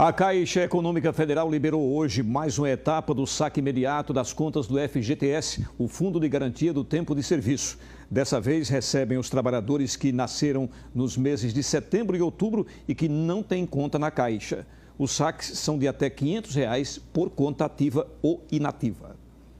A Caixa Econômica Federal liberou hoje mais uma etapa do saque imediato das contas do FGTS, o Fundo de Garantia do Tempo de Serviço. Dessa vez recebem os trabalhadores que nasceram nos meses de setembro e outubro e que não têm conta na Caixa. Os saques são de até R$ 500 reais por conta ativa ou inativa.